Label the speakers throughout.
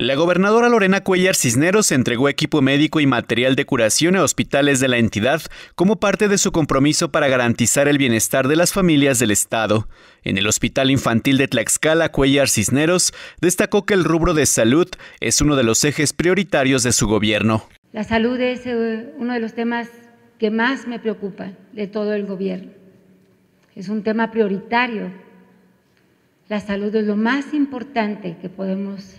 Speaker 1: La gobernadora Lorena Cuellar Cisneros entregó equipo médico y material de curación a hospitales de la entidad como parte de su compromiso para garantizar el bienestar de las familias del Estado. En el Hospital Infantil de Tlaxcala, Cuellar Cisneros destacó que el rubro de salud es uno de los ejes prioritarios de su gobierno.
Speaker 2: La salud es eh, uno de los temas que más me preocupa de todo el gobierno. Es un tema prioritario. La salud es lo más importante que podemos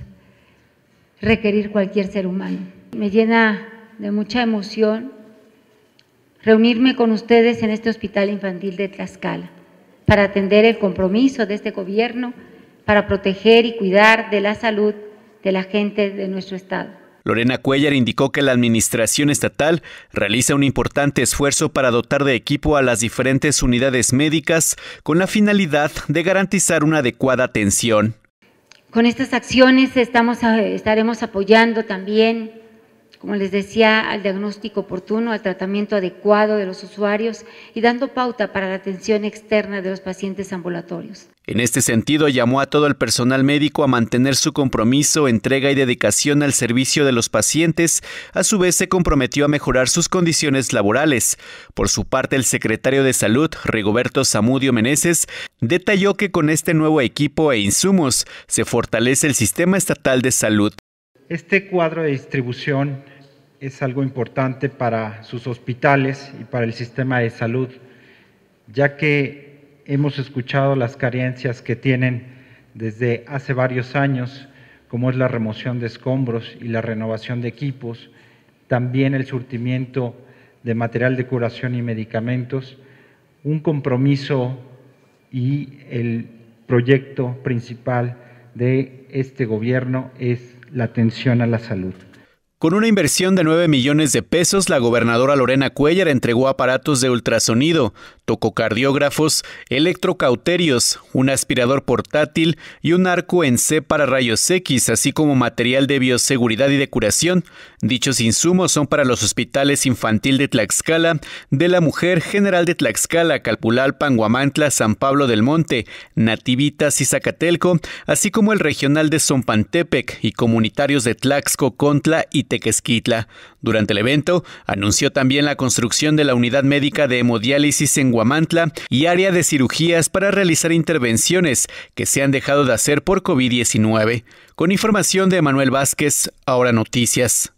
Speaker 2: requerir cualquier ser humano. Me llena de mucha emoción reunirme con ustedes en este Hospital Infantil de Tlaxcala para atender el compromiso de este gobierno para proteger y cuidar de la salud de la gente de nuestro estado.
Speaker 1: Lorena Cuellar indicó que la administración estatal realiza un importante esfuerzo para dotar de equipo a las diferentes unidades médicas con la finalidad de garantizar una adecuada atención.
Speaker 2: Con estas acciones estamos, estaremos apoyando también como les decía, al diagnóstico oportuno, al tratamiento adecuado de los usuarios y dando pauta para la atención externa de los pacientes ambulatorios.
Speaker 1: En este sentido, llamó a todo el personal médico a mantener su compromiso, entrega y dedicación al servicio de los pacientes. A su vez, se comprometió a mejorar sus condiciones laborales. Por su parte, el secretario de Salud, Rigoberto Zamudio Meneses, detalló que con este nuevo equipo e insumos se fortalece el sistema estatal de salud.
Speaker 3: Este cuadro de distribución es algo importante para sus hospitales y para el sistema de salud, ya que hemos escuchado las carencias que tienen desde hace varios años, como es la remoción de escombros y la renovación de equipos, también el surtimiento de material de curación y medicamentos, un compromiso y el proyecto principal de este gobierno es la atención a la salud.
Speaker 1: Con una inversión de 9 millones de pesos, la gobernadora Lorena Cuellar entregó aparatos de ultrasonido tococardiógrafos, electrocauterios, un aspirador portátil y un arco en C para rayos X, así como material de bioseguridad y de curación. Dichos insumos son para los hospitales infantil de Tlaxcala, de la mujer general de Tlaxcala, Calpulalpan, Panguamantla, San Pablo del Monte, Nativitas y Zacatelco, así como el regional de Zompantepec y comunitarios de Tlaxco, Contla y Tequesquitla. Durante el evento, anunció también la construcción de la unidad médica de hemodiálisis en Mantla y área de cirugías para realizar intervenciones que se han dejado de hacer por COVID-19. Con
Speaker 2: información de Manuel Vázquez, ahora noticias.